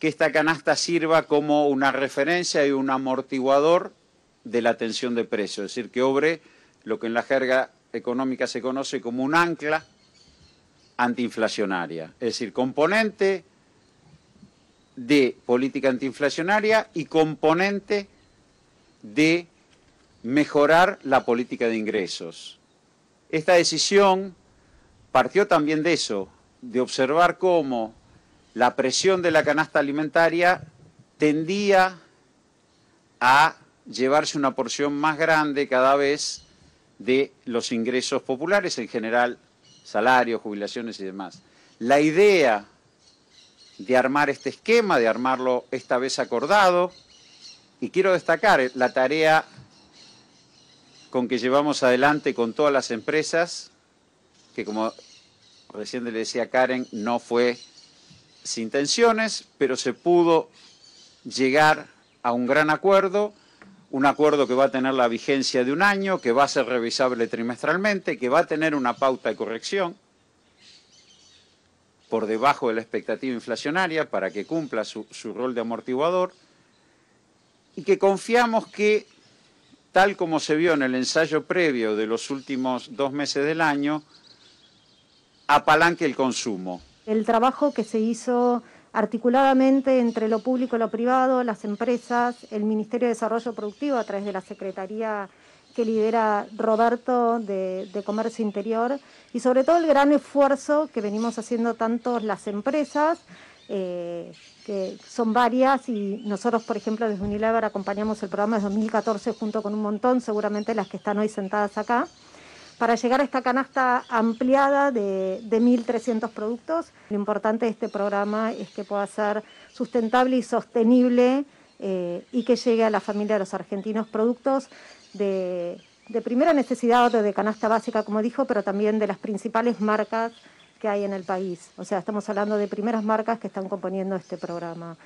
que esta canasta sirva como una referencia y un amortiguador de la tensión de precios, es decir, que obre lo que en la jerga económica se conoce como un ancla antiinflacionaria, es decir, componente de política antiinflacionaria y componente de mejorar la política de ingresos. Esta decisión partió también de eso, de observar cómo la presión de la canasta alimentaria tendía a llevarse una porción más grande cada vez de los ingresos populares, en general salarios, jubilaciones y demás. La idea de armar este esquema, de armarlo esta vez acordado, y quiero destacar la tarea con que llevamos adelante con todas las empresas, que como recién le decía Karen, no fue sin tensiones, pero se pudo llegar a un gran acuerdo, un acuerdo que va a tener la vigencia de un año, que va a ser revisable trimestralmente, que va a tener una pauta de corrección por debajo de la expectativa inflacionaria para que cumpla su, su rol de amortiguador y que confiamos que, tal como se vio en el ensayo previo de los últimos dos meses del año, apalanque el consumo el trabajo que se hizo articuladamente entre lo público y lo privado, las empresas, el Ministerio de Desarrollo Productivo a través de la Secretaría que lidera Roberto de, Comercio Interior y sobre todo el gran esfuerzo que venimos haciendo tanto las empresas, eh, que son varias y nosotros, por ejemplo, desde Unilever acompañamos el programa de 2014 junto con un montón, seguramente las que están hoy sentadas acá para llegar a esta canasta ampliada de, 1.300 productos. Lo importante de este programa es que pueda ser sustentable y sostenible eh, y que llegue a la familia de los argentinos productos de, de primera necesidad o de canasta básica, como dijo, pero también de las principales marcas que hay en el país. O sea, estamos hablando de primeras marcas que están componiendo este programa.